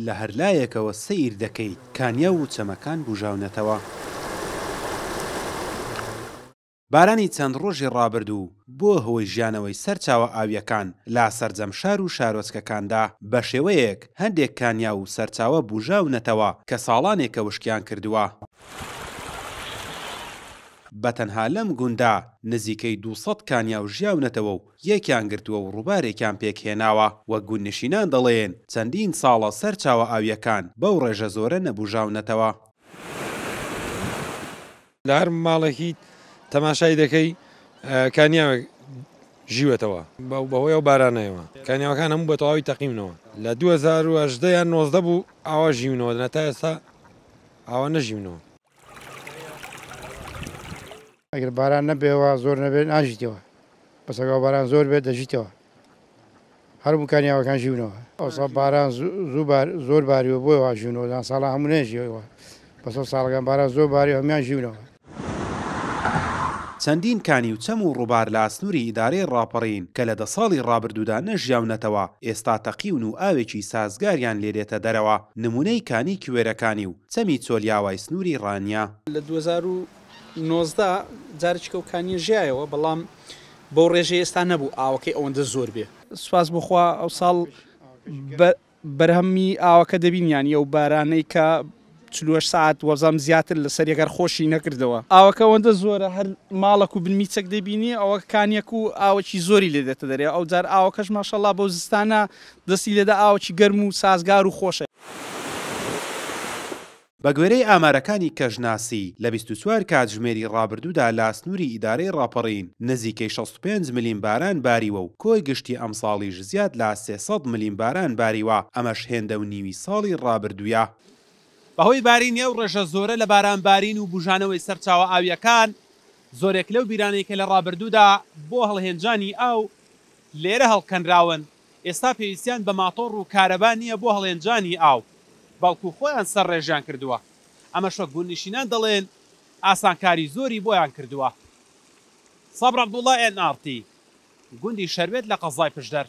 لە هەرلایەکەوە سیر دەکەیت کانیا و چەمەکان بژاونەتەوە. بارانی چەند ڕۆژی ڕابردوو بۆ هۆی ژیانەوەی سەرچاوە ئاویەکان لا سەررجەمشار و شارۆچکەکاندا بە شێوەیەک هەندێک کانیا و سەرچاوە بژاونەتەوە کە ساڵانێکە وشکیان کردووە. بە تەنها لەم گوندا نزیکەی 200 کانیا و ژیاونەتەوە و یەکیان گرتووە و ڕووبارێکیان پێکهێناوە وە گوننشینان دەڵێن چەندین ساڵە سەرچاوە ئاویەکان بەو ڕێژە زۆرە نەبژاونەتەوە. لە هەر ماڵێکی تەماشای دەکەی کانیاوێک ژیوەتەوە بەهۆی ئەو بارانەوە کانیاوەکان هەموو بە تەواوی تەقیمنەوە لە 2010 یان 19 بوو ئاوا ژیونەوە نەتا ئێستا ئاوا نەژیونەوە ئەگەر باران نەبێەوە زۆر نەبێت ناژیتەوە بەسەگا باران زۆر بێت دەژیتەوە هەر بکانیاوەکان ژیونەوە ئەوسا باران زۆر باریوە بۆی واژیونەوە دان ساڵا هەموو نێژیەوە بەسە ساڵگەان باران زۆر باری هەمیان ژیونەوە چەندین کانی و چەم و ڕووبار لە ئاسنووری ئیدارەی ڕاپەڕین کە لە دە ساڵی ڕابردوودا نەژیاونەتەوە ئێستا تەقیون و ئاوێکی سازگاریان لێرێتە دەرەوە نمونەی کانی کوێرەکانی و چەمی چۆلیاوای سنووری ڕانیا لە 19 جارێکە و کانی ژایەوە بەڵام بەو ڕێژێ ئێستا نەبوو ئاوەکەی ئەوەندە زۆر بێ سواز بخوا ئەو ساڵ بەرهەممی ئاوەکە دەبینیان یە و بارانەی کە چلوە ساعت وەزام زیاتر لە سەرێگەر خۆشی نەکردەوە ئاوەکەەوەندە زۆرە هەر ماڵک و بنمی چەک دەبینی ئەوە کانیەک و ئاوەکی زۆری لێ دێتە دەرێ ئەو جار ئاوەکەش ماشەڵا بۆ زستانە دەستی لێدا ئاوکی گەرم و سازگار و خۆشە بە گوێرەی ئامارەکانی کەژناسی لە 24وار کاتژمێری ڕابردوودا لاسنووری ئیدارەی ڕاپەڕین نزیکەی 65 ملیم باران باریوە و کۆی گشتی ئەمساڵیش زیاد لا 300 ملیم باران باریوە ئەمەش هێندە و نیوی ساڵی ڕابردوویە. بەهۆی بارین ئەو ڕێژە زۆرە لە بارانبارین و بژانەوەی سەرچاوە ئاویەکان زۆرێک لەو بیرانەی کە لە ڕابردوودا بۆ هەڵهێنجانی ئاو لێرە هەڵکەنراون ئێستا پێویستیان بە ماتۆڕ و کارەبان نییە بۆ هەڵێنجانی ئاو باڵکو خۆیان سەر ڕێژیان کردووە ئەمە شە گونشینان دەڵێن ئاسانکاری زۆری بۆیان کردووە سەبرەبدوڵە ئێنارتی گوندی شەروێت لە قەزای پشدەر